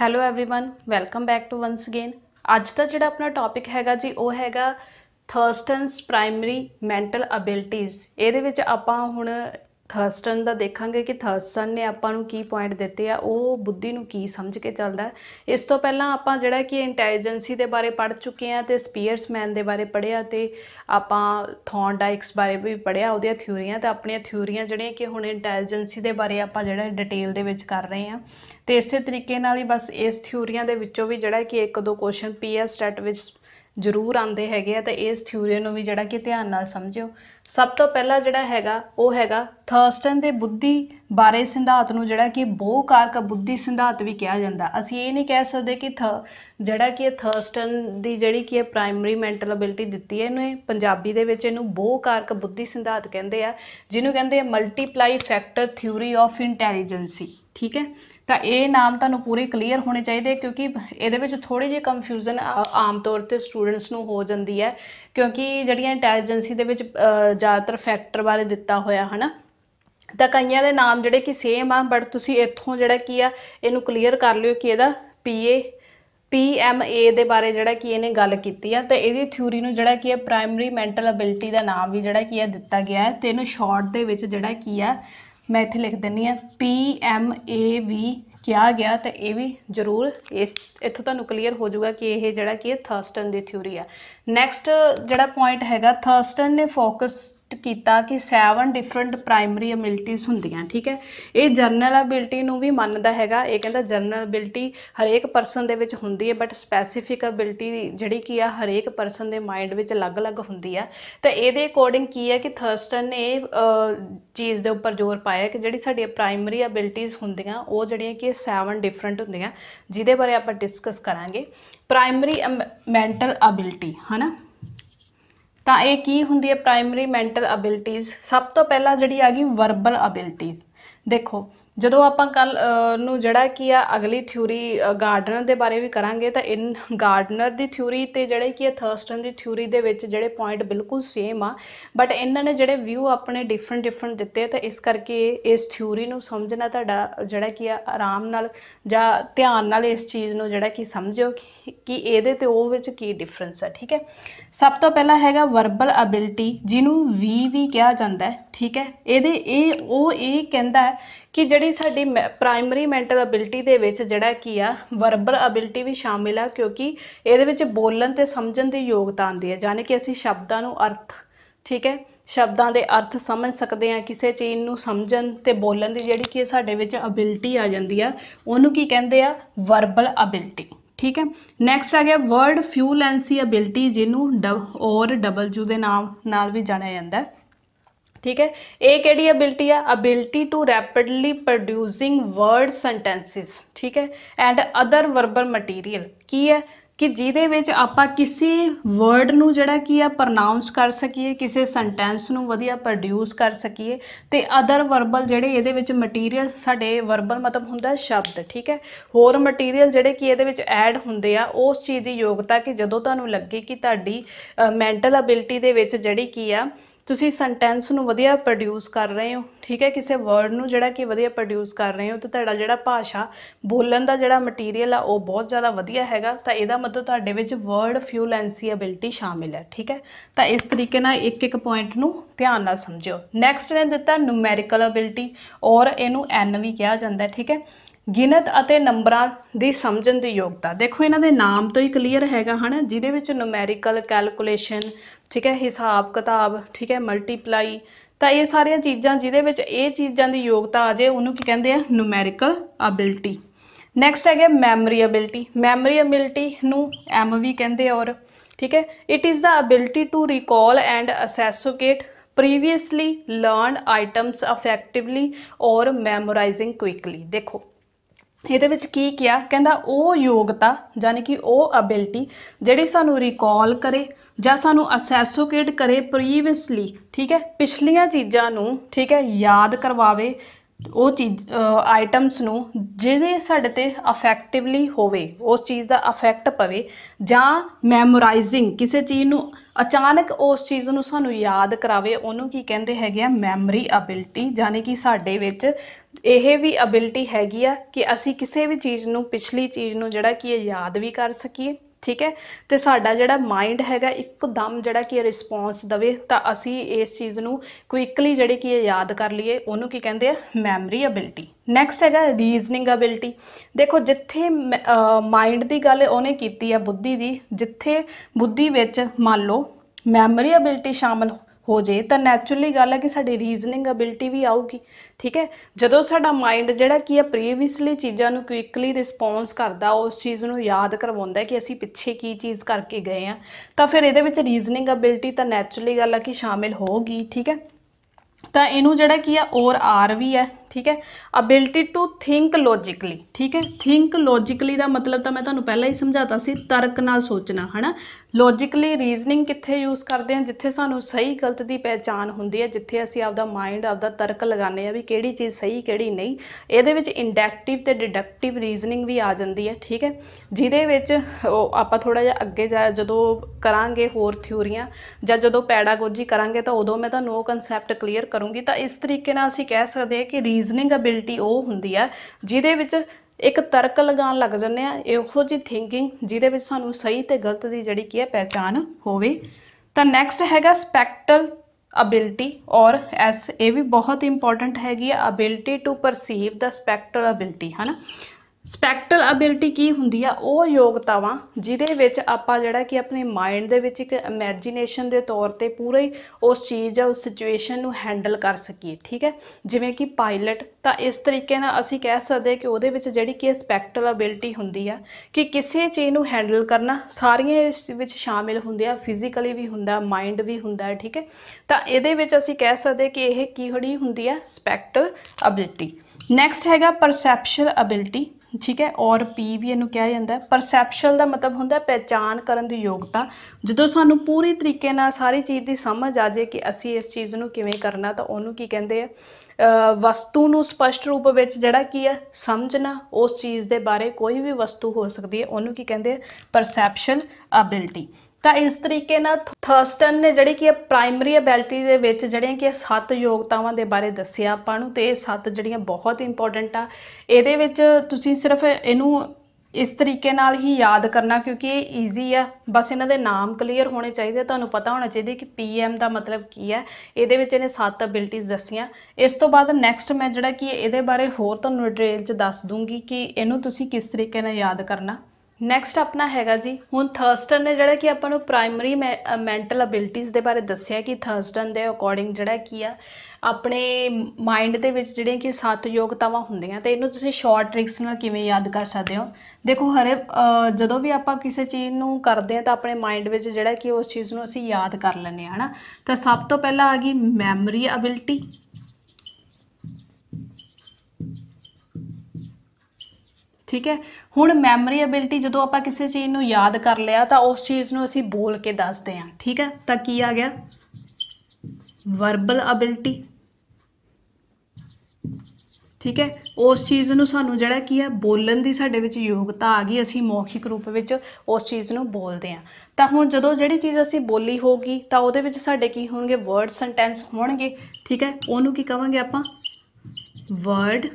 hello everyone welcome back to once again ਅੱਜ ਦਾ ਜਿਹੜਾ ਆਪਣਾ ਟੌਪਿਕ ਹੈਗਾ ਜੀ ਉਹ ਹੈਗਾ ਥਰਸਟਨਸ ਪ੍ਰਾਇਮਰੀ ਮੈਂਟਲ ਅਬਿਲਿਟੀਜ਼ ਇਹਦੇ ਵਿੱਚ ਆਪਾਂ ਹੁਣ ਥਰਸਟਨ ਦਾ ਦੇਖਾਂਗੇ ਕਿ ਥਰਸਟਨ ਨੇ ਆਪਾਂ ਨੂੰ ਕੀ ਪੁਆਇੰਟ ਦਿੱਤੇ ਆ ਉਹ ਬੁੱਧੀ ਨੂੰ ਕੀ ਸਮਝ ਕੇ ਚੱਲਦਾ ਇਸ ਤੋਂ ਪਹਿਲਾਂ ਆਪਾਂ ਜਿਹੜਾ ਕਿ ਇੰਟੈਲੀਜੈਂਸੀ ਦੇ ਬਾਰੇ ਪੜ ਚੁੱਕੇ ਆ ਤੇ ਸਪੀਅਰਸਮੈਨ ਦੇ ਬਾਰੇ ਪੜਿਆ ਤੇ ਆਪਾਂ ਥੌਨਡਾਈਕਸ ਬਾਰੇ ਵੀ ਪੜਿਆ ਉਹਦੀਆਂ ਥਿਊਰੀਆਂ ਤੇ ਆਪਣੀਆਂ ਥਿਊਰੀਆਂ ਜਿਹੜੀਆਂ ਕਿ ਹੁਣ ਇੰਟੈਲੀਜੈਂਸੀ ਦੇ ਬਾਰੇ ਆਪਾਂ ਜਿਹੜਾ ਡਿਟੇਲ ਦੇ ਵਿੱਚ ਕਰ ਰਹੇ ਆ ਤੇ ਇਸੇ ਤਰੀਕੇ ਨਾਲ ਹੀ ਬਸ ਇਸ ਥਿਊਰੀਆਂ ਦੇ ਵਿੱਚੋਂ ਵੀ ਜਿਹੜਾ ਕਿ ਇੱਕ ਦੋ ਕੁਐਸਚਨ ਪੀਐਸ ਸਟੈਟ ਵਿੱਚ ਜ਼ਰੂਰ ਆਉਂਦੇ ਹੈਗੇ ਆ ਤਾਂ ਇਸ ਥਿਊਰੀ ਨੂੰ ਵੀ ਜਿਹੜਾ ਕਿ ਧਿਆਨ ਨਾਲ ਸਮਝਿਓ ਸਭ ਤੋਂ ਪਹਿਲਾਂ ਜਿਹੜਾ ਹੈਗਾ ਉਹ ਹੈਗਾ ਥਰਸਟਨ ਦੇ ਬੁੱਧੀ ਬਾਰੇ ਸਿਧਾਂਤ ਨੂੰ ਜਿਹੜਾ ਕਿ ਬੋਹਕਾਰਕ ਬੁੱਧੀ ਸਿਧਾਂਤ ਵੀ ਕਿਹਾ ਜਾਂਦਾ ਅਸੀਂ ਇਹ ਨਹੀਂ ਕਹਿ ਸਕਦੇ ਕਿ ਥ ਜਿਹੜਾ ਕਿ ਥਰਸਟਨ ਦੀ ਜਿਹੜੀ ਕਿ ਪ੍ਰਾਇਮਰੀ ਮੈਂਟਲ ਅਬਿਲਿਟੀ ਦਿੱਤੀ ਹੈ ਇਹਨੂੰ ਪੰਜਾਬੀ ਦੇ ਵਿੱਚ ਇਹਨੂੰ ਬੋਹਕਾਰਕ ਬੁੱਧੀ ਸਿਧਾਂਤ ਕਹਿੰਦੇ ਆ ਜਿਹਨੂੰ ਕਹਿੰਦੇ ਆ multiply factor theory of intelligence ਠੀਕ ਹੈ ਤਾਂ ਇਹ ਨਾਮ ਤੁਹਾਨੂੰ ਪੂਰੇ ਕਲੀਅਰ ਹੋਣੇ ਚਾਹੀਦੇ ਕਿਉਂਕਿ ਇਹਦੇ ਵਿੱਚ ਥੋੜੀ ਜਿਹੀ ਕਨਫਿਊਜ਼ਨ ਆਮ ਤੌਰ ਤੇ ਸਟੂਡੈਂਟਸ ਨੂੰ ਹੋ ਜਾਂਦੀ ਹੈ ਕਿਉਂਕਿ ਜਿਹੜੀਆਂ ਇੰਟੈਲੀਜੈਂਸੀ ਦੇ ਵਿੱਚ ਜ਼ਿਆਦਾਤਰ ਫੈਕਟਰ ਬਾਰੇ ਦਿੱਤਾ ਹੋਇਆ ਹਨਾ ਤਾਂ ਕਈਆਂ ਦੇ ਨਾਮ ਜਿਹੜੇ ਕਿ ਸੇਮ ਆ ਬਟ ਤੁਸੀਂ ਇੱਥੋਂ ਜਿਹੜਾ ਕੀ ਆ ਇਹਨੂੰ ਕਲੀਅਰ ਕਰ ਲਿਓ ਕਿ ਇਹਦਾ ਪੀਏ ਪੀਐਮਏ ਦੇ ਬਾਰੇ ਜਿਹੜਾ ਕਿ ਇਹਨੇ ਗੱਲ ਕੀਤੀ ਆ ਤੇ ਇਹਦੀ ਥਿਊਰੀ ਨੂੰ ਜਿਹੜਾ ਕੀ ਹੈ ਪ੍ਰਾਇਮਰੀ ਮੈਂਟਲ ਅਬਿਲਟੀ ਦਾ ਨਾਮ ਵੀ ਜਿਹੜਾ ਕੀ ਹੈ ਦਿੱਤਾ ਗਿਆ ਹੈ ਤੇ ਇਹਨੂੰ ਸ਼ਾਰਟ ਦੇ ਵਿੱਚ ਜਿਹੜਾ ਕੀ ਆ ਮੈਂ ਇੱਥੇ ਲਿਖ ਦਿੰਨੀ ਆ ਪੀਐਮਏਵੀ ਕਿਹਾ ਗਿਆ ਤਾਂ ਇਹ ਵੀ ਜ਼ਰੂਰ ਇਸ ਇੱਥੋਂ ਤੁਹਾਨੂੰ ਕਲੀਅਰ ਹੋ ਜਾਊਗਾ ਕਿ ਇਹ ਜਿਹੜਾ ਕੀ ਥਰਸਟਨ ਦੀ ਥਿਊਰੀ ਆ ਨੈਕਸਟ ਜਿਹੜਾ ਪੁਆਇੰਟ ਹੈਗਾ ਥਰਸਟਨ ਨੇ ਫੋਕਸ ਕੀਤਾ ਕਿ 7 ਡਿਫਰੈਂਟ ਪ੍ਰਾਇਮਰੀ ਅਬਿਲਟੀਆਂ ਹੁੰਦੀਆਂ ਠੀਕ ਹੈ ਇਹ ਜਨਰਲ ਅਬਿਲਟੀ ਨੂੰ ਵੀ ਮੰਨਦਾ ਹੈਗਾ ਇਹ ਕਹਿੰਦਾ ਜਨਰਲ ਅਬਿਲਟੀ ਹਰੇਕ ਪਰਸਨ ਦੇ ਵਿੱਚ ਹੁੰਦੀ ਹੈ ਬਟ ਸਪੈਸੀਫਿਕ ਅਬਿਲਟੀ ਜਿਹੜੀ ਕੀ ਆ ਹਰੇਕ ਪਰਸਨ ਦੇ ਮਾਈਂਡ ਵਿੱਚ ਅਲੱਗ-ਅਲੱਗ ਹੁੰਦੀ ਆ ਤਾਂ ਇਹਦੇ ਅਕੋਰਡਿੰਗ ਕੀ ਹੈ ਕਿ ਥਰਸਟਨ ਨੇ ਇਹ ਚੀਜ਼ ਦੇ ਉੱਪਰ ਜ਼ੋਰ ਪਾਇਆ ਕਿ ਜਿਹੜੀ ਸਾਡੀ ਪ੍ਰਾਇਮਰੀ ਅਬਿਲਟੀਆਂ ਹੁੰਦੀਆਂ ਉਹ ਜਿਹੜੀਆਂ ਕਿ 7 ਡਿਫਰੈਂਟ ਹੁੰਦੀਆਂ ਜਿਹਦੇ ਬਾਰੇ ਆਪਾਂ ਡਿਸਕਸ ਕਰਾਂਗੇ ਪ੍ਰਾਇਮਰੀ ਮੈਂਟਲ ਅਬਿਲਿਟੀ ਹਨਾ ਤਾਂ ਇਹ ਕੀ ਹੁੰਦੀ ਹੈ ਪ੍ਰਾਇਮਰੀ ਮੈਂਟਲ ਅਬਿਲਿਟੀਜ਼ ਸਭ ਤੋਂ ਪਹਿਲਾਂ ਜਿਹੜੀ ਆ ਗਈ ਵਰਬਲ ਅਬਿਲਿਟੀਜ਼ ਦੇਖੋ ਜਦੋਂ ਆਪਾਂ ਕੱਲ ਨੂੰ ਜਿਹੜਾ ਕੀ ਆ ਅਗਲੀ ਥਿਊਰੀ ਗਾਰਡਨਰ ਦੇ ਬਾਰੇ ਵੀ ਕਰਾਂਗੇ ਤਾਂ ਇਨ ਗਾਰਡਨਰ ਦੀ ਥਿਊਰੀ ਤੇ ਜਿਹੜੇ ਕੀ ਆ ਥਰਸਟਨ ਦੀ ਥਿਊਰੀ ਦੇ ਵਿੱਚ ਜਿਹੜੇ ਪੁਆਇੰਟ ਬਿਲਕੁਲ ਸੇਮ ਆ ਬਟ ਇਹਨਾਂ ਨੇ ਜਿਹੜੇ ਵਿਊ ਆਪਣੇ ਡਿਫਰੈਂਟ ਡਿਫਰੈਂਟ ਦਿੱਤੇ ਤਾਂ ਇਸ ਕਰਕੇ ਇਸ ਥਿਊਰੀ ਨੂੰ ਸਮਝਣਾ ਤੁਹਾਡਾ ਜਿਹੜਾ ਕੀ ਆ ਆਰਾਮ ਨਾਲ ਜਾਂ ਧਿਆਨ ਨਾਲ ਇਸ ਚੀਜ਼ ਨੂੰ ਜਿਹੜਾ ਕੀ ਸਮਝਿਓ ਕਿ ਇਹਦੇ ਤੇ ਉਹ ਵਿੱਚ ਕੀ ਡਿਫਰੈਂਸ ਆ ਠੀਕ ਹੈ ਸਭ ਤੋਂ ਪਹਿਲਾਂ ਹੈਗਾ ਵਰਬਲ ਅਬਿਲਟੀ ਜਿਹਨੂੰ ਵੀ ਵੀ ਕਿਹਾ ਜਾਂਦਾ ਹੈ ਠੀਕ ਹੈ ਇਹਦੇ ਇਹ ਉਹ ਇਹ ਕਹਿੰਦਾ ਹੈ ਕਿ ਜਿਹੜੀ ਸਾਡੀ ਪ੍ਰਾਇਮਰੀ ਮੈਂਟਲ ਅਬਿਲਟੀ ਦੇ ਵਿੱਚ ਜਿਹੜਾ ਕੀ ਆ ਵਰਬਲ ਅਬਿਲਟੀ ਵੀ ਸ਼ਾਮਿਲ ਆ ਕਿਉਂਕਿ ਇਹਦੇ ਵਿੱਚ ਬੋਲਣ ਤੇ ਸਮਝਣ ਦੀ ਯੋਗਤਾ ਆਉਂਦੀ ਹੈ ਯਾਨੀ ਕਿ ਅਸੀਂ ਸ਼ਬਦਾਂ ਨੂੰ ਅਰਥ ਠੀਕ ਹੈ ਸ਼ਬਦਾਂ ਦੇ ਅਰਥ ਸਮਝ ਸਕਦੇ ਆ ਕਿਸੇ ਚੀਜ਼ ਨੂੰ ਸਮਝਣ ਤੇ ਬੋਲਣ ਦੀ ਜਿਹੜੀ ਕਿ ਸਾਡੇ ਵਿੱਚ ਅਬਿਲਟੀ ਆ ਜਾਂਦੀ ਆ ਉਹਨੂੰ ਕੀ ਕਹਿੰਦੇ ਆ ਵਰਬਲ ਅਬਿਲਟੀ ਠੀਕ ਹੈ ਨੈਕਸਟ ਆ ਗਿਆ ਵਰਡ ਫਿਊਲੈਂਸੀ ਅਬਿਲਟੀ ਜਿਹਨੂੰ ਔਰ ਡਬਲ ਯੂ ਦੇ ਨਾਮ ਨਾਲ ਵੀ ਜਾਣਿਆ ਜਾਂਦਾ ਹੈ ਠੀਕ ਹੈ ਇਹ ਕਿਹੜੀ ਅਬਿਲਟੀ ਆ ability to rapidly producing word sentences ਠੀਕ ਹੈ ਐਂਡ ਅਦਰ ਵਰਬਲ ਮਟੀਰੀਅਲ ਕੀ ਹੈ ਕਿ ਜਿਹਦੇ ਵਿੱਚ ਆਪਾਂ ਕਿਸੇ ਵਰਡ ਨੂੰ ਜਿਹੜਾ ਕੀ ਆ ਪ੍ਰੋਨਾਂਸ ਕਰ ਸਕੀਏ ਕਿਸੇ ਸੈਂਟੈਂਸ ਨੂੰ ਵਧੀਆ ਪ੍ਰੋਡਿਊਸ ਕਰ ਸਕੀਏ ਤੇ ਅਦਰ ਵਰਬਲ ਜਿਹੜੇ ਇਹਦੇ ਵਿੱਚ ਮਟੀਰੀਅਲ ਸਾਡੇ ਵਰਬਲ ਮਤਲਬ ਹੁੰਦਾ ਸ਼ਬਦ ਠੀਕ ਹੈ ਹੋਰ ਮਟੀਰੀਅਲ ਜਿਹੜੇ ਕੀ ਇਹਦੇ ਵਿੱਚ ਐਡ ਹੁੰਦੇ ਆ ਉਸ ਚੀਜ਼ ਦੀ ਯੋਗਤਾ ਕਿ ਜਦੋਂ ਤੁਹਾਨੂੰ ਲੱਗੇ ਕਿ ਤੁਹਾਡੀ ਮੈਂਟਲ ਅਬਿਲਟੀ ਦੇ ਵਿੱਚ ਜਿਹੜੀ ਕੀ ਆ ਤੁਸੀਂ ਸੈਂਟੈਂਸ ਨੂੰ ਵਧੀਆ ਪ੍ਰੋਡਿਊਸ ਕਰ ਰਹੇ ਹੋ ਠੀਕ ਹੈ ਕਿਸੇ ਵਰਡ ਨੂੰ ਜਿਹੜਾ ਕਿ ਵਧੀਆ ਪ੍ਰੋਡਿਊਸ ਕਰ ਰਹੇ ਹੋ ਤਾਂ ਤੁਹਾਡਾ ਜਿਹੜਾ ਭਾਸ਼ਾ ਬੋਲਣ ਦਾ ਜਿਹੜਾ ਮਟੀਰੀਅਲ ਆ ਉਹ ਬਹੁਤ ਜ਼ਿਆਦਾ ਵਧੀਆ ਹੈਗਾ ਤਾਂ ਇਹਦਾ ਮਤਲਬ ਤੁਹਾਡੇ ਵਿੱਚ ਵਰਡ ਫਿਊਲੈਂਸੀ ਅਬਿਲਟੀ ਸ਼ਾਮਿਲ ਹੈ ਠੀਕ ਹੈ ਤਾਂ ਇਸ ਤਰੀਕੇ ਨਾਲ ਇੱਕ ਇੱਕ ਪੁਆਇੰਟ ਨੂੰ ਧਿਆਨ ਨਾਲ ਸਮਝਿਓ ਨੈਕਸਟ ਨੇ ਦਿੱਤਾ ਨੂਮੈਰੀਕਲ ਅਬਿਲਟੀ ਔਰ ਇਹਨੂੰ ਐਨ ਵੀ ਕਿਹਾ ਜਾਂਦਾ ਠੀਕ ਹੈ ਗਿਣਤ ਅਤੇ ਨੰਬਰਾਂ ਦੀ ਸਮਝਣ ਦੀ ਯੋਗਤਾ ਦੇਖੋ ਇਹਨਾਂ ਦੇ ਨਾਮ ਤੋਂ ਹੀ ਕਲੀਅਰ ਹੈਗਾ ਹਨ ਜਿਹਦੇ ਵਿੱਚ ਨੂਮੈਰੀਕਲ ਕੈਲਕੂਲੇਸ਼ਨ ਠੀਕ ਹੈ ਹਿਸਾਬ ਕਿਤਾਬ ਠੀਕ ਹੈ ਮਲਟੀਪਲਾਈ ਤਾਂ ਇਹ ਸਾਰੀਆਂ ਚੀਜ਼ਾਂ ਜਿਹਦੇ ਵਿੱਚ ਇਹ ਚੀਜ਼ਾਂ ਦੀ ਯੋਗਤਾ ਆ ਜੇ ਉਹਨੂੰ ਕੀ ਕਹਿੰਦੇ ਆ ਨੂਮੈਰੀਕਲ ਅਬਿਲਟੀ ਨੈਕਸਟ ਹੈਗਾ ਮੈਮਰੀ ਅਬਿਲਟੀ ਮੈਮਰੀ ਅਬਿਲਟੀ ਨੂੰ ਐਮ ਵੀ ਕਹਿੰਦੇ ਆ ਔਰ ਠੀਕ ਹੈ it is the ability to recall and associate previously learned items effectively or memorizing quickly ਦੇਖੋ ਇਹਦੇ ਵਿੱਚ ਕੀ ਕਿਹਾ ਕਹਿੰਦਾ ਉਹ ਯੋਗਤਾ ਯਾਨੀ ਕਿ ਉਹ ਅਬਿਲਟੀ ਜਿਹੜੀ ਸਾਨੂੰ ਰਿਕਾਲ ਕਰੇ ਜਾਂ ਸਾਨੂੰ ਅਸੈਸੋਕੇਟ ਕਰੇ ਪ੍ਰੀਵੀਅਸਲੀ ਠੀਕ ਹੈ ਪਿਛਲੀਆਂ ਚੀਜ਼ਾਂ ਨੂੰ ਠੀਕ ਹੈ ਯਾਦ ਕਰਵਾਵੇ ਉਹ ਚੀਜ਼ ਆਈਟਮਸ ਨੂੰ ਜਿਹਦੇ ਸਾਡੇ ਤੇ ਅਫੈਕਟਿਵਲੀ ਹੋਵੇ ਉਸ ਚੀਜ਼ ਦਾ ਅਫੈਕਟ ਪਵੇ ਜਾਂ ਮੈਮੋਰਾਈਜ਼ਿੰਗ ਕਿਸੇ ਚੀਜ਼ ਨੂੰ ਅਚਾਨਕ ਉਸ ਚੀਜ਼ ਨੂੰ ਸਾਨੂੰ ਯਾਦ ਕਰਾਵੇ ਉਹਨੂੰ ਕੀ ਕਹਿੰਦੇ ਹੈਗੇ ਆ ਮੈਮਰੀ ਅਬਿਲਟੀ ਯਾਨੀ ਕਿ ਸਾਡੇ ਵਿੱਚ ਇਹ ਵੀ ਅਬਿਲਟੀ ਹੈਗੀ ਆ ਕਿ ਅਸੀਂ ਕਿਸੇ ਵੀ ਚੀਜ਼ ਨੂੰ ਪਿਛਲੀ ਚੀਜ਼ ਨੂੰ ਜਿਹੜਾ ਕਿ ਯਾਦ ਵੀ ਕਰ ਸਕੀਏ ਠੀਕ ਹੈ ਤੇ ਸਾਡਾ ਜਿਹੜਾ ਮਾਈਂਡ ਹੈਗਾ ਇੱਕਦਮ ਜਿਹੜਾ ਕਿ ਰਿਸਪੌਂਸ ਦਵੇ ਤਾਂ ਅਸੀਂ ਇਸ ਚੀਜ਼ ਨੂੰ ਕੁਇਕਲੀ ਜਿਹੜੇ ਕਿ ਯਾਦ ਕਰ ਲਈਏ ਉਹਨੂੰ ਕੀ ਕਹਿੰਦੇ ਆ ਮੈਮਰੀ ਅਬਿਲਟੀ ਨੈਕਸਟ ਹੈਗਾ ਰੀਜ਼ਨਿੰਗ ਅਬਿਲਟੀ ਦੇਖੋ ਜਿੱਥੇ ਮਾਈਂਡ ਦੀ ਗੱਲ ਉਹਨੇ ਕੀਤੀ ਆ ਬੁੱਧੀ ਦੀ ਜਿੱਥੇ ਬੁੱਧੀ ਵਿੱਚ ਮੰਨ ਲਓ ਮੈਮਰੀ ਅਬਿਲਟੀ ਸ਼ਾਮਲ ਹੋ ਜੇ ਤਾਂ ਨੈਚੁਰਲੀ ਗੱਲ ਹੈ ਕਿ ਸਾਡੀ ਰੀਜ਼ਨਿੰਗ ਅਬਿਲਟੀ ਵੀ ਆਊਗੀ ਠੀਕ ਹੈ ਜਦੋਂ ਸਾਡਾ ਮਾਈਂਡ ਜਿਹੜਾ ਕੀ ਹੈ ਪ੍ਰੀਵੀਅਸਲੀ ਚੀਜ਼ਾਂ ਨੂੰ ਕੁਇਕਲੀ ਰਿਸਪੌਂਸ ਕਰਦਾ ਉਸ ਚੀਜ਼ ਨੂੰ ਯਾਦ ਕਰਵਾਉਂਦਾ ਕਿ ਅਸੀਂ ਪਿੱਛੇ ਕੀ ਚੀਜ਼ ਕਰਕੇ ਗਏ ਆ ਤਾਂ ਫਿਰ ਇਹਦੇ ਵਿੱਚ ਰੀਜ਼ਨਿੰਗ ਅਬਿਲਟੀ ਤਾਂ ਨੈਚੁਰਲੀ ਗੱਲ ਹੈ ਕਿ ਸ਼ਾਮਿਲ ਹੋਊਗੀ ਠੀਕ ਹੈ ਤਾਂ ਇਹਨੂੰ ਜਿਹੜਾ ਕੀ ਆ ਔਰ ਆਰ ਵੀ ਹੈ ਠੀਕ ਹੈ ਅਬਿਲਟੀ ਟੂ ਥਿੰਕ ਲੌਜੀਕਲੀ ਠੀਕ ਹੈ ਥਿੰਕ ਲੌਜੀਕਲੀ ਦਾ ਮਤਲਬ ਤਾਂ ਮੈਂ ਤੁਹਾਨੂੰ ਪਹਿਲਾਂ ਹੀ ਸਮਝਾਤਾ ਸੀ ਤਰਕ ਨਾਲ ਸੋਚਣਾ ਹਨਾ ਲੌਜੀਕਲੀ ਰੀਜ਼ਨਿੰਗ ਕਿੱਥੇ ਯੂਜ਼ ਕਰਦੇ ਆ ਜਿੱਥੇ ਸਾਨੂੰ ਸਹੀ ਗਲਤ ਦੀ ਪਹਿਚਾਨ ਹੁੰਦੀ ਹੈ ਜਿੱਥੇ ਅਸੀਂ ਆਪਦਾ ਮਾਈਂਡ ਆਪਦਾ ਤਰਕ ਲਗਾਉਂਦੇ ਆ ਵੀ ਕਿਹੜੀ ਚੀਜ਼ ਸਹੀ ਕਿਹੜੀ ਨਹੀਂ ਇਹਦੇ ਵਿੱਚ ਇੰਡਕਟਿਵ ਤੇ ਡਿਡਕਟਿਵ ਰੀਜ਼ਨਿੰਗ ਵੀ ਆ ਜਾਂਦੀ ਹੈ ਠੀਕ ਹੈ ਜਿਹਦੇ ਵਿੱਚ ਉਹ ਆਪਾਂ ਥੋੜਾ ਜਿਹਾ ਅੱਗੇ ਜਾ ਜਦੋਂ ਕਰਾਂਗੇ ਹੋਰ ਥਿਉਰੀਆਂ ਜਾਂ ਜਦੋਂ ਪੈਡਾਗੋਜੀ ਕਰਾਂਗੇ ਤਾਂ ਉਦੋਂ ਮੈਂ ਤੁਹਾਨੂੰ ਉਹ ਕਨਸੈਪਟ ਕਲੀਅਰ ਕਰੂੰਗੀ ਤਾਂ ਇਸ ਤਰੀਕੇ ਨਾਲ ਅਸੀਂ ਕਹਿ ਸਕਦੇ ਹਾਂ ਕਿ ਰੀਜ਼ਨਿੰਗ ਅਬਿਲਿਟੀ ਉਹ ਹੁੰਦੀ ਆ ਜਿਹਦੇ ਵਿੱਚ ਇੱਕ ਤਰਕ ਲਗਾਉਣ ਲੱਗ ਜੰਨੇ ਆ ਇਹੋ ਜੀ ਥਿੰਕਿੰਗ ਜਿਹਦੇ ਵਿੱਚ ਸਾਨੂੰ ਸਹੀ ਤੇ ਗਲਤ ਦੀ ਜਿਹੜੀ ਕੀ ਹੈ ਪਹਿਚਾਨ ਹੋਵੇ ਤਾਂ ਨੈਕਸਟ ਹੈਗਾ ਸਪੈਕਟਰਲ ਅਬਿਲਿਟੀ ਔਰ ਐਸ ਇਹ ਵੀ ਬਹੁਤ ਇੰਪੋਰਟੈਂਟ ਹੈਗੀ ਆ ability to perceive the spectral ability ਹਨਾ ਸਪੈਕਟਲ ਅਬਿਲਟੀ ਕੀ ਹੁੰਦੀ ਆ ਉਹ ਯੋਗਤਾਵਾਂ ਜਿਹਦੇ ਵਿੱਚ ਆਪਾਂ ਜਿਹੜਾ ਕਿ ਆਪਣੇ ਮਾਈਂਡ ਦੇ ਵਿੱਚ ਇੱਕ ਇਮੇਜਿਨੇਸ਼ਨ ਦੇ ਤੌਰ ਤੇ ਪੂਰੀ ਉਸ ਚੀਜ਼ ਜਾਂ ਉਸ ਸਿਚੁਏਸ਼ਨ ਨੂੰ ਹੈਂਡਲ ਕਰ ਸਕੀਏ ਠੀਕ ਹੈ ਜਿਵੇਂ ਕਿ ਪਾਇਲਟ ਤਾਂ ਇਸ ਤਰੀਕੇ ਨਾਲ ਅਸੀਂ ਕਹਿ ਸਕਦੇ ਕਿ ਉਹਦੇ ਵਿੱਚ ਜਿਹੜੀ ਕਿ ਸਪੈਕਟਲ ਅਬਿਲਟੀ ਹੁੰਦੀ ਆ ਕਿ ਕਿਸੇ ਚੀਜ਼ ਨੂੰ ਹੈਂਡਲ ਕਰਨਾ ਸਾਰੀਆਂ ਇਸ ਵਿੱਚ ਸ਼ਾਮਿਲ ਹੁੰਦੇ ਆ ਫਿਜ਼ੀਕਲੀ ਵੀ ਹੁੰਦਾ ਮਾਈਂਡ ਵੀ ਹੁੰਦਾ ਠੀਕ ਹੈ ਤਾਂ ਇਹਦੇ ਵਿੱਚ ਅਸੀਂ ਕਹਿ ਸਕਦੇ ਕਿ ਇਹ ਕੀ ਹੁੰਦੀ ਆ ਸਪੈਕਟਲ ਅਬਿਲਟੀ ਨੈਕਸਟ ਹੈਗਾ ਪਰਸੈਪਸ਼ਨ ਅਬਿਲਟੀ ਠੀਕ ਹੈ ਔਰ ਪੀ ਵੀ ਇਹਨੂੰ ਕਿਹਾ ਜਾਂਦਾ ਹੈ ਪਰਸੈਪਸ਼ਨ ਦਾ ਮਤਲਬ ਹੁੰਦਾ ਹੈ ਪਹਿਚਾਨ ਕਰਨ ਦੀ ਯੋਗਤਾ ਜਦੋਂ ਸਾਨੂੰ ਪੂਰੀ ਤਰੀਕੇ ਨਾਲ ਸਾਰੀ ਚੀਜ਼ ਦੀ ਸਮਝ ਆ ਜਾਏ ਕਿ ਅਸੀਂ ਇਸ ਚੀਜ਼ ਨੂੰ ਕਿਵੇਂ ਕਰਨਾ ਤਾਂ ਉਹਨੂੰ ਕੀ ਕਹਿੰਦੇ ਆ ਵਸਤੂ ਨੂੰ ਸਪਸ਼ਟ ਰੂਪ ਵਿੱਚ ਜਿਹੜਾ ਕੀ ਹੈ ਸਮਝਣਾ ਉਸ ਚੀਜ਼ ਦੇ ਬਾਰੇ ਕੋਈ ਵੀ ਵਸਤੂ ਹੋ ਸਕਦੀ ਹੈ ਉਹਨੂੰ ਕੀ ਕਹਿੰਦੇ ਆ ਪਰਸੈਪਸ਼ਨ ਅਬਿਲਟੀ ਤਾਂ ਇਸ ਤਰੀਕੇ ਨਾਲ ਥਰਸਟਨ ਨੇ ਜਿਹੜੀ ਕਿ ਪ੍ਰਾਇਮਰੀ ਅਬਿਲਟੀ ਦੇ ਵਿੱਚ ਜਿਹੜੀਆਂ ਕਿ ਸੱਤ ਯੋਗਤਾਵਾਂ ਦੇ ਬਾਰੇ ਦੱਸਿਆ ਆਪਾਂ ਨੂੰ ਤੇ ਇਹ ਸੱਤ ਜਿਹੜੀਆਂ ਬਹੁਤ ਇੰਪੋਰਟੈਂਟ ਆ ਇਹਦੇ ਵਿੱਚ ਤੁਸੀਂ ਸਿਰਫ ਇਹਨੂੰ ਇਸ ਤਰੀਕੇ ਨਾਲ ਹੀ ਯਾਦ ਕਰਨਾ ਕਿਉਂਕਿ ਇਹ ਈਜ਼ੀ ਆ ਬਸ ਇਹਨਾਂ ਦੇ ਨਾਮ ਕਲੀਅਰ ਹੋਣੇ ਚਾਹੀਦੇ ਤੁਹਾਨੂੰ ਪਤਾ ਹੋਣਾ ਚਾਹੀਦਾ ਕਿ ਪੀਐਮ ਦਾ ਮਤਲਬ ਕੀ ਹੈ ਇਹਦੇ ਵਿੱਚ ਇਹਨੇ ਸੱਤ ਅਬਿਲਟੀਜ਼ ਦੱਸੀਆਂ ਇਸ ਤੋਂ ਬਾਅਦ ਨੈਕਸਟ ਮੈਂ ਜਿਹੜਾ ਕਿ ਇਹਦੇ ਬਾਰੇ ਹੋਰ ਤੁਹਾਨੂੰ ਡਿਟੇਲ 'ਚ ਦੱਸ ਦੂੰਗੀ ਕਿ ਇਹਨੂੰ ਤੁਸੀਂ ਕਿਸ ਤਰੀਕੇ ਨਾਲ ਯਾਦ ਕਰਨਾ ਨੈਕਸਟ ਆਪਣਾ ਹੈਗਾ ਜੀ ਹੁਣ ਥਰਸਟਨ ਨੇ ਜਿਹੜਾ ਕਿ ਆਪਾਂ ਨੂੰ ਪ੍ਰਾਇਮਰੀ ਮੈਂਟਲ ਅਬਿਲਿਟੀਜ਼ ਦੇ ਬਾਰੇ ਦੱਸਿਆ ਕਿ ਥਰਸਟਨ ਦੇ ਅਕੋਰਡਿੰਗ ਜਿਹੜਾ ਕੀ ਆ ਆਪਣੇ ਮਾਈਂਡ ਦੇ ਵਿੱਚ ਜਿਹੜੀਆਂ ਕਿ ਸੱਤ ਯੋਗਤਾਵਾਂ ਹੁੰਦੀਆਂ ਤੇ ਇਹਨੂੰ ਤੁਸੀਂ ਸ਼ਾਰਟ ਟ੍ਰਿਕਸ ਨਾਲ ਕਿਵੇਂ ਯਾਦ ਕਰ ਸਕਦੇ ਹੋ ਦੇਖੋ ਹਰੇ ਜਦੋਂ ਵੀ ਆਪਾਂ ਕਿਸੇ ਚੀਜ਼ ਨੂੰ ਕਰਦੇ ਆ ਤਾਂ ਆਪਣੇ ਮਾਈਂਡ ਵਿੱਚ ਜਿਹੜਾ ਕਿ ਉਸ ਚੀਜ਼ ਨੂੰ ਅਸੀਂ ਯਾਦ ਕਰ ਲੈਂਦੇ ਆ ਹਨਾ ਤਾਂ ਸਭ ਤੋਂ ਪਹਿਲਾਂ ਆ ਗਈ ਮੈਮਰੀ ਅਬਿਲਿਟੀ ਠੀਕ ਹੈ ਹੁਣ ਮੈਮਰੀਏਬਿਲਟੀ ਜਦੋਂ ਆਪਾਂ ਕਿਸੇ ਚੀਜ਼ ਨੂੰ ਯਾਦ ਕਰ ਲਿਆ ਤਾਂ ਉਸ ਚੀਜ਼ ਨੂੰ ਅਸੀਂ ਬੋਲ ਕੇ ਦੱਸਦੇ ਹਾਂ ਠੀਕ ਹੈ ਤਾਂ ਕੀ ਆ ਗਿਆ ਵਰਬਲ ਅਬਿਲਟੀ ਠੀਕ ਹੈ ਉਸ ਚੀਜ਼ ਨੂੰ ਸਾਨੂੰ ਜਿਹੜਾ ਕੀ ਹੈ ਬੋਲਣ ਦੀ ਸਾਡੇ ਵਿੱਚ ਯੋਗਤਾ ਆ ਗਈ ਅਸੀਂ ਮੌਖਿਕ ਰੂਪ ਵਿੱਚ ਉਸ ਚੀਜ਼ ਨੂੰ ਬੋਲਦੇ ਹਾਂ ਤਾਂ ਹੁਣ ਜਦੋਂ ਜਿਹੜੀ ਚੀਜ਼ ਅਸੀਂ ਬੋਲੀ ਹੋਗੀ ਤਾਂ ਉਹਦੇ ਵਿੱਚ ਸਾਡੇ ਕੀ ਹੋਣਗੇ ਵਰਡ ਸੈਂਟੈਂਸ ਹੋਣਗੇ ਠੀਕ ਹੈ ਉਹਨੂੰ ਕੀ ਕਵਾਂਗੇ ਆਪਾਂ ਵਰਡ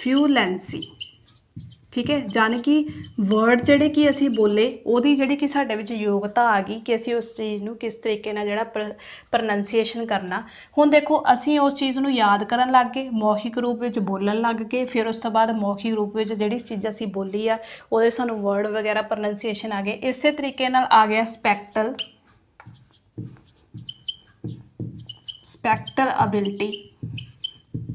ਫਿਊਲੈਂਸੀ ਠੀਕ ਹੈ ਜਾਨੀ ਕਿ ਵਰਡ ਜਿਹੜੇ ਕਿ ਅਸੀਂ ਬੋਲੇ ਉਹਦੀ ਜਿਹੜੀ ਕਿ ਸਾਡੇ ਵਿੱਚ ਯੋਗਤਾ ਆ ਗਈ ਕਿ ਅਸੀਂ ਉਸ ਚੀਜ਼ ਨੂੰ ਕਿਸ ਤਰੀਕੇ ਨਾਲ ਜਿਹੜਾ ਪ੍ਰੋਨੰਸੀਏਸ਼ਨ ਕਰਨਾ ਹੁਣ ਦੇਖੋ ਅਸੀਂ ਉਸ ਚੀਜ਼ ਨੂੰ ਯਾਦ ਕਰਨ ਲੱਗ ਗਏ ਮੌਖਿਕ ਰੂਪ ਵਿੱਚ ਬੋਲਣ ਲੱਗ ਗਏ ਫਿਰ ਉਸ ਤੋਂ ਬਾਅਦ ਮੌਖਿਕ ਰੂਪ ਵਿੱਚ ਜਿਹੜੀ ਚੀਜ਼ ਅਸੀਂ ਬੋਲੀ ਆ ਉਹਦੇ ਸਾਨੂੰ ਵਰਡ ਵਗੈਰਾ ਪ੍ਰੋਨੰਸੀਏਸ਼ਨ ਆ ਗਏ ਇਸੇ ਤਰੀਕੇ ਨਾਲ ਆ ਗਿਆ ਸਪੈਕਟਲ ਸਪੈਕਟਲ ਅਬਿਲਟੀ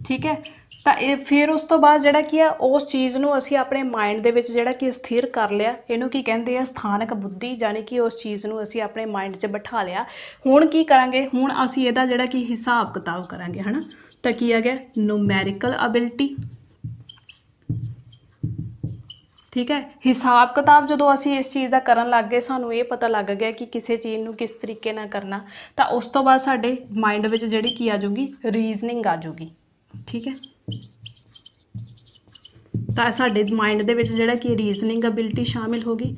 ਠੀਕ ਹੈ ਤਾਂ ਇਹ ਫਿਰ ਉਸ ਤੋਂ ਬਾਅਦ ਜਿਹੜਾ ਕੀ ਆ ਉਸ ਚੀਜ਼ ਨੂੰ ਅਸੀਂ ਆਪਣੇ ਮਾਈਂਡ ਦੇ ਵਿੱਚ ਜਿਹੜਾ ਕਿ ਸਥਿਰ ਕਰ ਲਿਆ ਇਹਨੂੰ ਕੀ ਕਹਿੰਦੇ ਆ ਸਥਾਨਕ ਬੁੱਧੀ ਯਾਨੀ ਕਿ ਉਸ ਚੀਜ਼ ਨੂੰ ਅਸੀਂ ਆਪਣੇ ਮਾਈਂਡ 'ਚ ਬਿਠਾ ਲਿਆ ਹੁਣ ਕੀ ਕਰਾਂਗੇ ਹੁਣ ਅਸੀਂ ਇਹਦਾ ਜਿਹੜਾ ਕਿ ਹਿਸਾਬ ਕਿਤਾਬ ਕਰਾਂਗੇ ਹਨਾ ਤਾਂ ਕੀ ਆ ਗਿਆ ਨੂਮੈਰੀਕਲ ਅਬਿਲਟੀ ਠੀਕ ਹੈ ਹਿਸਾਬ ਕਿਤਾਬ ਜਦੋਂ ਅਸੀਂ ਇਸ ਚੀਜ਼ ਦਾ ਕਰਨ ਲੱਗ ਗਏ ਸਾਨੂੰ ਇਹ ਪਤਾ ਲੱਗ ਗਿਆ ਕਿ ਕਿਸੇ ਚੀਜ਼ ਨੂੰ ਕਿਸ ਤਰੀਕੇ ਨਾਲ ਕਰਨਾ ਤਾਂ ਉਸ ਤੋਂ ਬਾਅਦ ਸਾਡੇ ਮਾਈਂਡ ਵਿੱਚ ਜਿਹੜੀ ਕੀ ਆ ਜਾਊਗੀ ਰੀਜ਼ਨਿੰਗ ਆ ਜਾਊਗੀ ਠੀਕ ਹੈ ਤਾਂ ਸਾਡੇ ਮਾਈਂਡ ਦੇ ਵਿੱਚ ਜਿਹੜਾ ਕਿ ਰੀਜ਼ਨਿੰਗ ਅਬਿਲਟੀ ਸ਼ਾਮਿਲ ਹੋਗੀ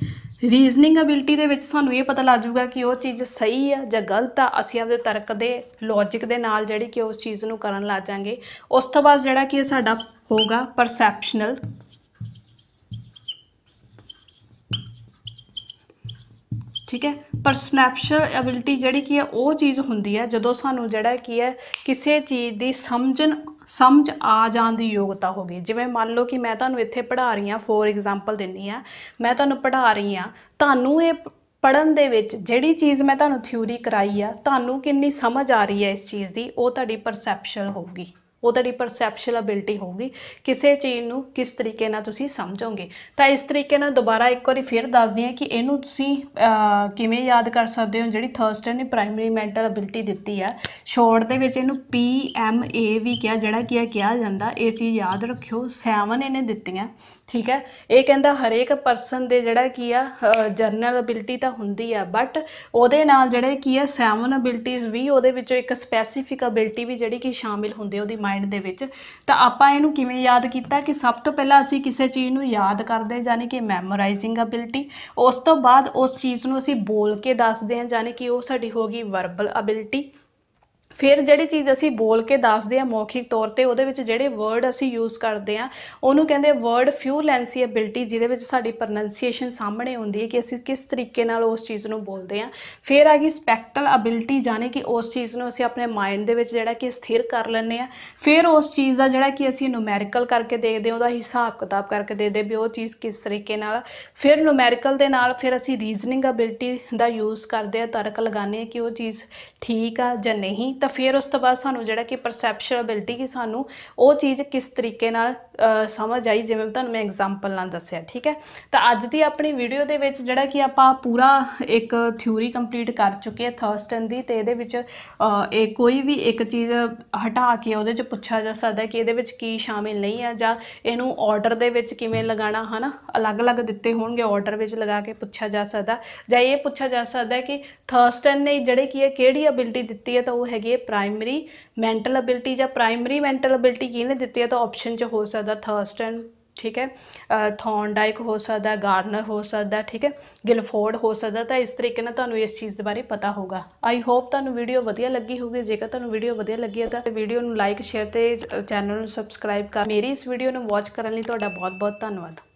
ਰੀਜ਼ਨਿੰਗ ਅਬਿਲਟੀ ਦੇ ਵਿੱਚ ਸਾਨੂੰ ਇਹ ਪਤਾ ਲੱਗ ਜਾਊਗਾ ਕਿ ਉਹ ਚੀਜ਼ ਸਹੀ ਆ ਜਾਂ ਗਲਤ ਆ ਅਸੀਂ ਆਪਦੇ ਤਰਕ ਦੇ ਲੌਜੀਕ ਦੇ ਨਾਲ ਜਿਹੜੀ ਕਿ ਉਸ ਚੀਜ਼ ਨੂੰ ਕਰਨ ਲੱਗ ਜਾਾਂਗੇ ਉਸ ਤੋਂ ਬਾਅਦ ਜਿਹੜਾ ਕਿ ਸਾਡਾ ਹੋਗਾ ਪਰਸੈਪਸ਼ਨਲ ਠੀਕ ਹੈ ਪਰਸਨੈਪਸ਼ਲ ਅਬਿਲਟੀ ਜਿਹੜੀ ਕੀ ਹੈ ਉਹ ਚੀਜ਼ ਹੁੰਦੀ ਹੈ ਜਦੋਂ ਸਾਨੂੰ ਜਿਹੜਾ ਕੀ ਹੈ ਕਿਸੇ ਚੀਜ਼ ਦੀ ਸਮਝਣ ਸਮਝ ਆ ਜਾਣ ਦੀ ਯੋਗਤਾ ਹੋਗੀ ਜਿਵੇਂ ਮੰਨ ਲਓ ਕਿ ਮੈਂ ਤੁਹਾਨੂੰ ਇੱਥੇ ਪੜ੍ਹਾ ਰਹੀ ਹਾਂ ਫੋਰ ਐਗਜ਼ਾਮਪਲ ਦਿੰਨੀ ਆ ਮੈਂ ਤੁਹਾਨੂੰ ਪੜ੍ਹਾ ਰਹੀ ਹਾਂ ਤੁਹਾਨੂੰ ਇਹ ਪੜਨ ਦੇ ਵਿੱਚ ਜਿਹੜੀ ਚੀਜ਼ ਮੈਂ ਤੁਹਾਨੂੰ ਥਿਊਰੀ ਕਰਾਈ ਆ ਤੁਹਾਨੂੰ ਕਿੰਨੀ ਸਮਝ ਆ ਰਹੀ ਹੈ ਇਸ ਚੀਜ਼ ਦੀ ਉਹ ਤੁਹਾਡੀ ਪਰਸੈਪਸ਼ਨ ਹੋਊਗੀ ਉਹ ਤੁਹਾਡੀ ਪਰਸੈਪਸ਼ਨਲ ਅਬਿਲਟੀ ਹੋਊਗੀ ਕਿਸੇ ਚੀਜ਼ ਨੂੰ ਕਿਸ ਤਰੀਕੇ ਨਾਲ ਤੁਸੀਂ ਸਮਝੋਗੇ ਤਾਂ ਇਸ ਤਰੀਕੇ ਨਾਲ ਦੁਬਾਰਾ ਇੱਕ ਵਾਰੀ ਫਿਰ ਦੱਸਦੀ ਹਾਂ ਕਿ ਇਹਨੂੰ ਤੁਸੀਂ ਕਿਵੇਂ ਯਾਦ ਕਰ ਸਕਦੇ ਹੋ ਜਿਹੜੀ ਥਰਸਡੇ ਨੇ ਪ੍ਰਾਇਮਰੀ ਮੈਂਟਲ ਅਬਿਲਟੀ ਦਿੱਤੀ ਆ ਸ਼ੋਰਟ ਦੇ ਵਿੱਚ ਇਹਨੂੰ ਪੀ ਐਮ ਏ ਵੀ ਕਿਹਾ ਜਿਹੜਾ ਕੀ ਕਿਹਾ ਜਾਂਦਾ ਇਹ ਚੀਜ਼ ਯਾਦ ਰੱਖਿਓ 7 ਇਹਨੇ ਦਿੱਤੀਆਂ ਠੀਕ ਹੈ ਇਹ ਕਹਿੰਦਾ ਹਰੇਕ ਪਰਸਨ ਦੇ ਜਿਹੜਾ ਕੀ ਆ ਜਰਨਲ ਅਬਿਲਟੀ ਤਾਂ ਹੁੰਦੀ ਆ ਬਟ ਉਹਦੇ ਨਾਲ ਜਿਹੜੇ ਕੀ ਆ ਸੈਵਨ ਅਬਿਲਟੀਆਂ ਵੀ ਉਹਦੇ ਵਿੱਚੋਂ ਇੱਕ ਸਪੈਸੀਫਿਕ ਅਬਿਲਟੀ ਵੀ ਜਿਹੜੀ ਕਿ ਸ਼ਾਮਿਲ ਹੁੰਦੀ ਉਹਦੀ ਮਾਈਂਡ ਦੇ ਵਿੱਚ ਤਾਂ ਆਪਾਂ ਇਹਨੂੰ ਕਿਵੇਂ ਯਾਦ ਕੀਤਾ ਕਿ ਸਭ ਤੋਂ ਪਹਿਲਾਂ ਅਸੀਂ ਕਿਸੇ ਚੀਜ਼ ਨੂੰ ਯਾਦ ਕਰਦੇ ਯਾਨੀ ਕਿ ਮੈਮੋਰਾਈਜ਼ਿੰਗ ਅਬਿਲਟੀ ਉਸ ਤੋਂ ਬਾਅਦ ਉਸ ਚੀਜ਼ ਨੂੰ ਅਸੀਂ ਬੋਲ ਕੇ ਦੱਸਦੇ ਹਾਂ ਯਾਨੀ ਕਿ ਉਹ ਸਾਡੀ ਹੋ ਗਈ ਵਰਬਲ ਅਬਿਲਟੀ ਫਿਰ ਜਿਹੜੀ ਚੀਜ਼ ਅਸੀਂ ਬੋਲ ਕੇ ਦੱਸਦੇ ਆ ਮੌਖਿਕ ਤੌਰ ਤੇ ਉਹਦੇ ਵਿੱਚ ਜਿਹੜੇ ਵਰਡ ਅਸੀਂ ਯੂਜ਼ ਕਰਦੇ ਆ ਉਹਨੂੰ ਕਹਿੰਦੇ ਵਰਡ ਫਿਊਲੈਂਸੀ ਐਬਿਲਿਟੀ ਜਿਹਦੇ ਵਿੱਚ ਸਾਡੀ ਪ੍ਰੋਨੰਸੀਏਸ਼ਨ ਸਾਹਮਣੇ ਹੁੰਦੀ ਹੈ ਕਿ ਅਸੀਂ ਕਿਸ ਤਰੀਕੇ ਨਾਲ ਉਸ ਚੀਜ਼ ਨੂੰ ਬੋਲਦੇ ਆ ਫਿਰ ਆ ਗਈ ਸਪੈਕਟਲ ਐਬਿਲਿਟੀ ਜਾਨੀ ਕਿ ਉਸ ਚੀਜ਼ ਨੂੰ ਅਸੀਂ ਆਪਣੇ ਮਾਈਂਡ ਦੇ ਵਿੱਚ ਜਿਹੜਾ ਕਿ ਸਥਿਰ ਕਰ ਲੈਂਦੇ ਆ ਫਿਰ ਉਸ ਚੀਜ਼ ਦਾ ਜਿਹੜਾ ਕਿ ਅਸੀਂ ਨੂਮੈਰੀਕਲ ਕਰਕੇ ਦੇਖਦੇ ਆ ਉਹਦਾ ਹਿਸਾਬ ਕਿਤਾਬ ਕਰਕੇ ਦੇਖਦੇ ਵੀ ਉਹ ਚੀਜ਼ ਕਿਸ ਤਰੀਕੇ ਨਾਲ ਫਿਰ ਨੂਮੈਰੀਕਲ ਦੇ ਨਾਲ ਫਿਰ ਅਸੀਂ ਰੀਜ਼ਨਿੰਗ ਐਬਿਲਿਟੀ ਦਾ ਯੂਜ਼ ਕਰਦੇ ਆ ਤਰਕ ਲਗਾਉਂਦੇ ਆ ਕਿ ਉਹ ਚੀਜ਼ ਠੀਕ ਆ ਜਾਂ ਨਹੀਂ ਤਾਂ ਫਿਰ ਉਸ ਤੋਂ ਬਾਅਦ ਸਾਨੂੰ ਜਿਹੜਾ ਕਿ ਪਰਸੈਪਸ਼ਨ ਅਬਿਲਟੀ ਕਿ ਸਾਨੂੰ ਉਹ ਚੀਜ਼ ਕਿਸ ਤਰੀਕੇ ਨਾਲ ਸਮਝ ਆਈ ਜਿਵੇਂ ਤੁਹਾਨੂੰ ਮੈਂ ਐਗਜ਼ਾਮਪਲ ਨਾਲ ਦੱਸਿਆ ਠੀਕ ਹੈ ਤਾਂ ਅੱਜ ਦੀ ਆਪਣੀ ਵੀਡੀਓ ਦੇ ਵਿੱਚ ਜਿਹੜਾ ਕਿ ਆਪਾਂ ਪੂਰਾ ਇੱਕ ਥਿਊਰੀ ਕੰਪਲੀਟ ਕਰ ਚੁੱਕੇ ਹਾਂ ਥਰਸਟਨ ਦੀ ਤੇ ਇਹਦੇ ਵਿੱਚ ਇਹ ਕੋਈ ਵੀ ਇੱਕ ਚੀਜ਼ ਹਟਾ ਕੇ ਉਹਦੇ 'ਚ ਪੁੱਛਿਆ ਜਾ ਸਕਦਾ ਕਿ ਇਹਦੇ ਵਿੱਚ ਕੀ ਸ਼ਾਮਿਲ ਨਹੀਂ ਹੈ ਜਾਂ ਇਹਨੂੰ ਆਰਡਰ ਦੇ ਵਿੱਚ ਕਿਵੇਂ ਲਗਾਣਾ ਹਨਾ ਅਲੱਗ-ਅਲੱਗ ਦਿੱਤੇ ਹੋਣਗੇ ਆਰਡਰ ਵਿੱਚ ਲਗਾ ਕੇ ਪੁੱਛਿਆ ਜਾ ਸਕਦਾ ਜਾਂ ਇਹ ਪੁੱਛਿਆ ਜਾ ਸਕਦਾ ਕਿ ਥਰਸਟਨ ਨੇ ਜਿਹੜੇ ਕੀ ਹੈ ਕਿਹੜੀ ਅਬਿਲਟੀ ਦਿੱਤੀ ਹੈ ਤਾਂ ਉਹ ਹੈਗੀ ਇਹ ਪ੍ਰਾਇਮਰੀ ਮੈਂਟਲ ਅਬਿਲਿਟੀ ਜਾਂ ਪ੍ਰਾਇਮਰੀ ਮੈਂਟਲ ਅਬਿਲਿਟੀ ਨੇ ਦਿੱਤੀ ਹੈ ਤਾਂ ਆਪਸ਼ਨ 'ਚ ਹੋ ਸਕਦਾ ਥਰਸਟਨ ਠੀਕ ਹੈ ਥੌਨਡਾਈਕ ਹੋ ਸਕਦਾ ਗਾਰਨਰ ਹੋ ਸਕਦਾ ਠੀਕ ਹੈ ਗਿਲਫੋਰਡ ਹੋ ਸਕਦਾ ਤਾਂ ਇਸ ਤਰੀਕੇ ਨਾਲ ਤੁਹਾਨੂੰ ਇਸ ਚੀਜ਼ ਦੇ ਬਾਰੇ ਪਤਾ ਹੋਗਾ ਆਈ ਹੋਪ ਤੁਹਾਨੂੰ ਵੀਡੀਓ ਵਧੀਆ ਲੱਗੀ ਹੋਊਗੀ ਜੇਕਰ ਤੁਹਾਨੂੰ ਵੀਡੀਓ ਵਧੀਆ ਲੱਗੀ ਹੈ ਤਾਂ ਵੀਡੀਓ ਨੂੰ ਲਾਈਕ ਸ਼ੇਅਰ ਤੇ ਚੈਨਲ ਨੂੰ ਸਬਸਕ੍ਰਾਈਬ ਕਰ ਮੇਰੀ ਇਸ ਵੀਡੀਓ ਨੂੰ ਵਾਚ ਕਰਨ ਲਈ ਤੁਹਾਡਾ ਬਹੁਤ ਬਹੁਤ ਧੰਨਵਾਦ